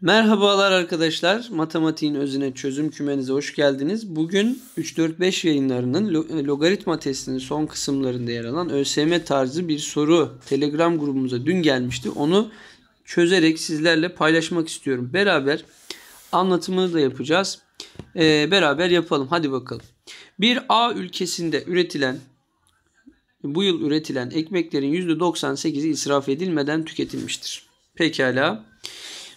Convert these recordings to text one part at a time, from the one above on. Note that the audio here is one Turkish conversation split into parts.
Merhabalar arkadaşlar. Matematiğin özüne çözüm kümenize hoş geldiniz. Bugün 3-4-5 yayınlarının e, logaritma testinin son kısımlarında yer alan ÖSYM tarzı bir soru Telegram grubumuza dün gelmişti. Onu çözerek sizlerle paylaşmak istiyorum. Beraber anlatımını da yapacağız. Ee, beraber yapalım. Hadi bakalım. Bir A ülkesinde üretilen bu yıl üretilen ekmeklerin %98'i israf edilmeden tüketilmiştir. Pekala.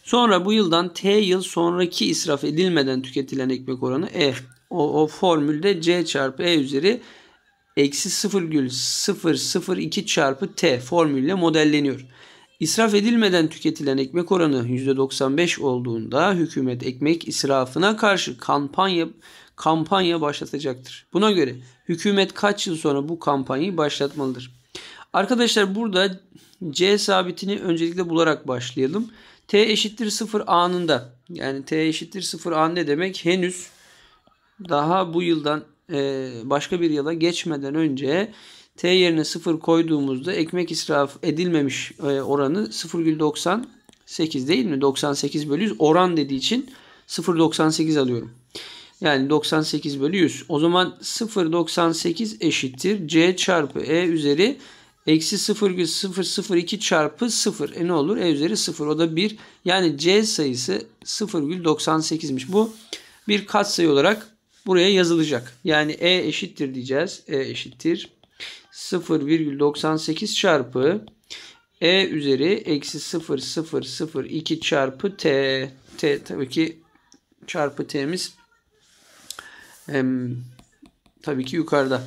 Sonra bu yıldan T yıl sonraki israf edilmeden tüketilen ekmek oranı E. O, o formülde C çarpı E üzeri eksi 0,002 çarpı T formülle modelleniyor. İsraf edilmeden tüketilen ekmek oranı %95 olduğunda hükümet ekmek israfına karşı kampanya kampanya başlatacaktır. Buna göre hükümet kaç yıl sonra bu kampanyayı başlatmalıdır? Arkadaşlar burada C sabitini öncelikle bularak başlayalım t eşittir 0 anında yani t eşittir 0 an ne demek? Henüz daha bu yıldan e, başka bir yıla geçmeden önce t yerine 0 koyduğumuzda ekmek israf edilmemiş e, oranı 0,98 değil mi? 98 bölü 100 oran dediği için 0,98 alıyorum. Yani 98 bölü 100. O zaman 0,98 eşittir c çarpı e üzeri Eksi 0,002 çarpı 0. E ne olur? E üzeri 0. O da 1. Yani C sayısı 0,98'miş. Bu bir katsayı olarak buraya yazılacak. Yani E eşittir diyeceğiz. E eşittir. 0,98 çarpı E üzeri eksi 0,002 çarpı T. T tabii ki çarpı T'miz hem, tabii ki yukarıda.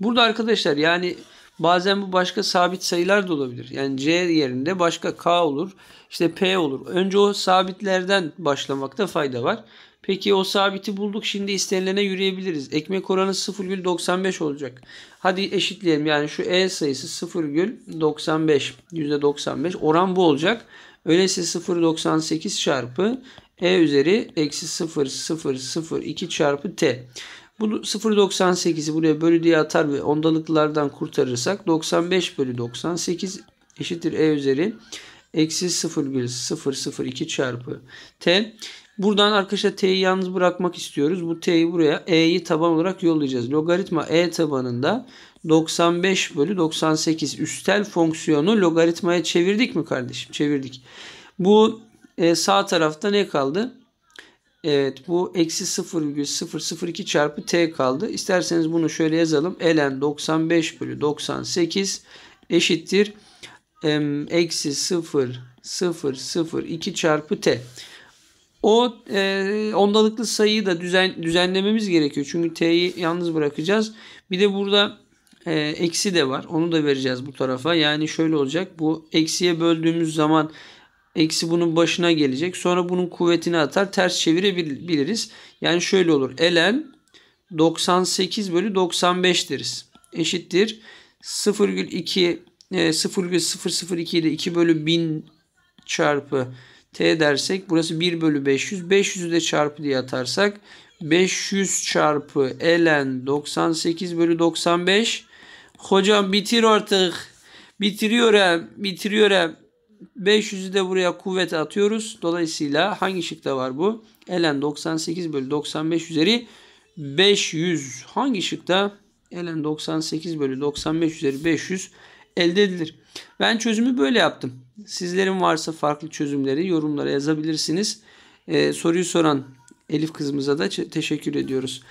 Burada arkadaşlar yani Bazen bu başka sabit sayılar da olabilir. Yani C yerinde başka K olur. İşte P olur. Önce o sabitlerden başlamakta fayda var. Peki o sabiti bulduk. Şimdi istenilene yürüyebiliriz. Ekmek oranı 0,95 olacak. Hadi eşitleyelim. Yani şu E sayısı 0,95. %95. Oran bu olacak. Öyleyse 0,98 çarpı E üzeri eksi 0,002 çarpı T. Bunu 0.98'i buraya bölü diye atar ve ondalıklardan kurtarırsak 95 bölü 98 eşittir e üzeri eksi 0,002 çarpı t. Buradan arkadaşlar t'yi yalnız bırakmak istiyoruz. Bu t'yi buraya e'yi taban olarak yollayacağız. Logaritma e tabanında 95 bölü 98 üstel fonksiyonu logaritmaya çevirdik mi kardeşim? Çevirdik. Bu e, sağ tarafta ne kaldı? Evet bu eksi 0,002 çarpı t kaldı. İsterseniz bunu şöyle yazalım. ln 95 bölü 98 eşittir. Eksi 0 0 0 2 çarpı t. O e, ondalıklı sayıyı da düzen, düzenlememiz gerekiyor. Çünkü t'yi yalnız bırakacağız. Bir de burada e, eksi de var. Onu da vereceğiz bu tarafa. Yani şöyle olacak. Bu eksiye böldüğümüz zaman Eksi bunun başına gelecek. Sonra bunun kuvvetini atar. Ters çevirebiliriz. Yani şöyle olur. Ln 98 bölü 95 deriz. Eşittir. 0,2 0,002 e, ile 2 bölü 1000 çarpı t dersek burası 1 bölü 500. 500'ü de çarpı diye atarsak 500 çarpı ln 98 bölü 95. Hocam bitir artık. Bitiriyorum. Bitiriyorum. 500'ü de buraya kuvvete atıyoruz. Dolayısıyla hangi şıkta var bu? Elen 98 bölü 95 üzeri 500. Hangi şıkta? Elen 98 bölü 95 üzeri 500 elde edilir. Ben çözümü böyle yaptım. Sizlerin varsa farklı çözümleri yorumlara yazabilirsiniz. Ee, soruyu soran Elif kızımıza da teşekkür ediyoruz.